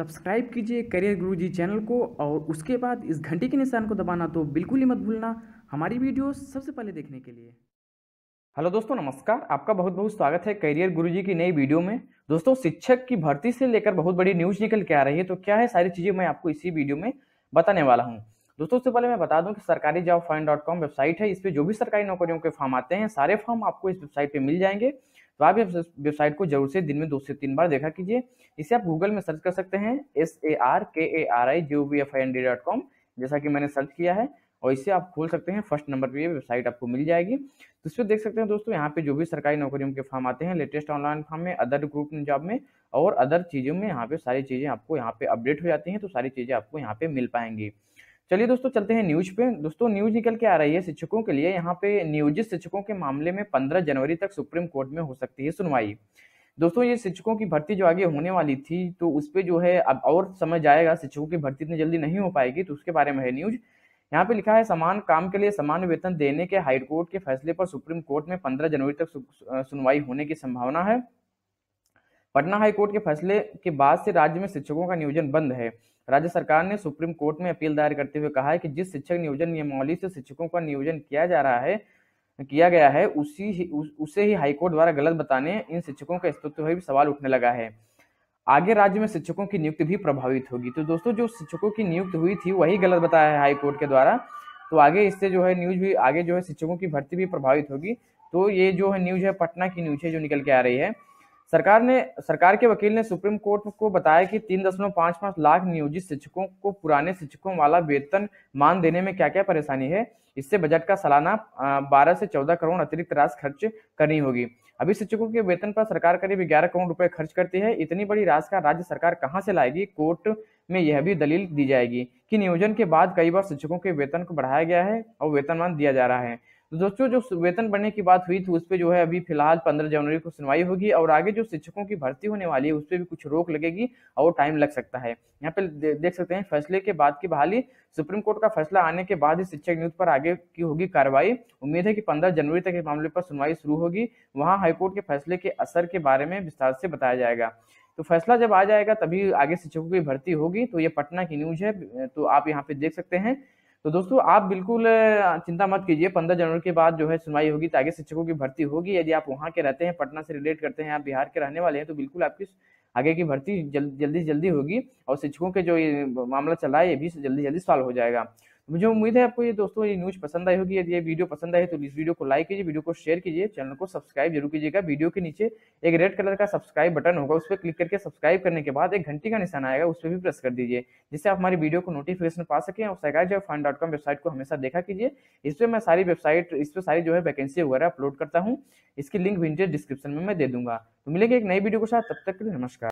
subscribe कीजिए career गुरु जी channel को और उसके बाद इस घंटे के निशान को दबाना तो बिल्कुल ही मत भूलना हमारी वीडियो सबसे पहले देखने के लिए हेलो दोस्तों नमस्कार आपका बहुत बहुत स्वागत है करियर गुरुजी की नई वीडियो में दोस्तों शिक्षक की भर्ती से लेकर बहुत बड़ी न्यूज निकल के आ रही है तो क्या है सारी चीजें मैं आपको इसी वीडियो में बताने वाला हूँ दोस्तों उससे पहले मैं बता दूं कि Sarkari job find dot com website है इस पर जो भी सरकारी नौकरियों के फॉर्म आते हैं सारे फॉर्म आपको इस वेबसाइट पर मिल जाएंगे तो आप इस वेबसाइट को जरूर से दिन में दो से तीन बार देखा कीजिए इसे आप गूगल में सर्च कर सकते हैं S A R K A R I J B F I N D dot com जैसा कि मैंने सर्च किया है और इसे आप खोल सकते हैं फर्स्ट नंबर पर ये वेबसाइट आपको मिल जाएगी तो इसमें देख सकते हैं दोस्तों यहाँ पे जो भी सरकारी नौकरियों के फॉर्म आते हैं लेटेस्ट ऑनलाइन फॉर्म में अदर ग्रुप जॉब में और अदर चीज़ों में यहाँ पे सारी चीज़ें आपको यहाँ पे अपडेट हो जाती हैं तो सारी चीज़ें आपको यहाँ पे मिल पाएंगी चलिए दोस्तों चलते हैं न्यूज पे दोस्तों न्यूज निकल के आ रही है शिक्षकों के लिए यहाँ पे नियोजित शिक्षकों के मामले में 15 जनवरी तक सुप्रीम कोर्ट में हो सकती है सुनवाई दोस्तों ये शिक्षकों की भर्ती जो आगे होने वाली थी तो उस पर जो है अब और समय जाएगा शिक्षकों की भर्ती इतनी जल्दी नहीं हो पाएगी तो उसके बारे में है न्यूज यहाँ पे लिखा है समान काम के लिए समान वेतन देने के हाईकोर्ट के फैसले पर सुप्रीम कोर्ट में पंद्रह जनवरी तक सुनवाई होने की संभावना है पटना हाई कोर्ट के फैसले के बाद से राज्य में शिक्षकों का नियोजन बंद है राज्य सरकार ने सुप्रीम कोर्ट में अपील दायर करते हुए कहा है कि जिस शिक्षक नियोजन नियमावली से शिक्षकों का नियोजन किया जा रहा है किया गया है उसी ही उस, उसे ही हाईकोर्ट द्वारा गलत बताने इन शिक्षकों का अस्तित्व भी सवाल उठने लगा है आगे राज्य में शिक्षकों की नियुक्ति भी प्रभावित होगी तो दोस्तों जो शिक्षकों की नियुक्ति हुई थी वही गलत बताया है हाईकोर्ट के द्वारा तो आगे इससे जो है न्यूज भी आगे जो है शिक्षकों की भर्ती भी प्रभावित होगी तो ये जो है न्यूज है पटना की न्यूज है जो निकल के आ रही है सरकार ने सरकार के वकील ने सुप्रीम कोर्ट को बताया कि तीन दशमलव पांच पांच लाख नियोजित शिक्षकों को पुराने शिक्षकों वाला वेतन मान देने में क्या क्या परेशानी है इससे बजट का सालाना बारह से चौदह करोड़ अतिरिक्त राशि खर्च करनी होगी अभी शिक्षकों के वेतन पर सरकार करीब ग्यारह करोड़ रुपए खर्च करती है इतनी बड़ी राशि का राज्य सरकार कहाँ से लाएगी कोर्ट में यह भी दलील दी जाएगी कि नियोजन के बाद कई बार शिक्षकों के वेतन को बढ़ाया गया है और वेतनमान दिया जा रहा है तो दोस्तों जो वेतन बढ़ने की बात हुई थी उस पर जो है अभी फिलहाल पंद्रह जनवरी को सुनवाई होगी और आगे जो शिक्षकों की भर्ती होने वाली है उस पर भी कुछ रोक लगेगी और टाइम लग सकता है यहाँ पे देख सकते हैं फैसले के बाद की बहाली सुप्रीम कोर्ट का फैसला आने के बाद ही शिक्षक नियुक्त पर आगे की होगी कार्रवाई उम्मीद है कि पंद्रह जनवरी तक इस मामले पर सुनवाई शुरू होगी वहाँ हाईकोर्ट के फैसले के असर के बारे में विस्तार से बताया जाएगा तो फैसला जब आ जाएगा तभी आगे शिक्षकों की भर्ती होगी तो ये पटना की न्यूज है तो आप यहाँ पे देख सकते हैं तो दोस्तों आप बिल्कुल चिंता मत कीजिए पंद्रह जनवरी के बाद जो है सुनवाई होगी ताकि शिक्षकों की भर्ती होगी यदि आप वहाँ के रहते हैं पटना से रिलेट करते हैं आप बिहार के रहने वाले हैं तो बिल्कुल आपकी आगे की भर्ती जल्दी जल्दी जल्दी होगी और शिक्षकों के जो ये मामला चला है ये भी जल्दी जल्दी सॉल्व हो जाएगा मुझे उम्मीद है आपको ये दोस्तों ये न्यूज पसंद आई होगी यदि ये वीडियो पसंद आए तो इस वीडियो को लाइक कीजिए वीडियो को शेयर कीजिए चैनल को सब्सक्राइब जरूर कीजिएगा वीडियो के नीचे एक रेड कलर का सब्सक्राइब बटन होगा उस पर क्लिक करके सब्सक्राइब करने के बाद एक घंटी का निशान आएगा उस पर भी प्रेस कर दीजिए जिससे आप हमारी वीडियो को नोटिफिकेशन पा सकें और सरकार जब फाइन डॉट कॉम वेबसाइट को हमेशा देखा कीजिए इस पर मैं सारी वेबसाइट इस पर सारी जो है वैकेंसी वगैरह अपलोड करता हूँ इसकी लिंक भी डिस्क्रिप्शन में मैं दे दूंगा तो मिलेंगे एक नई वीडियो के साथ तब तक के लिए नमस्कार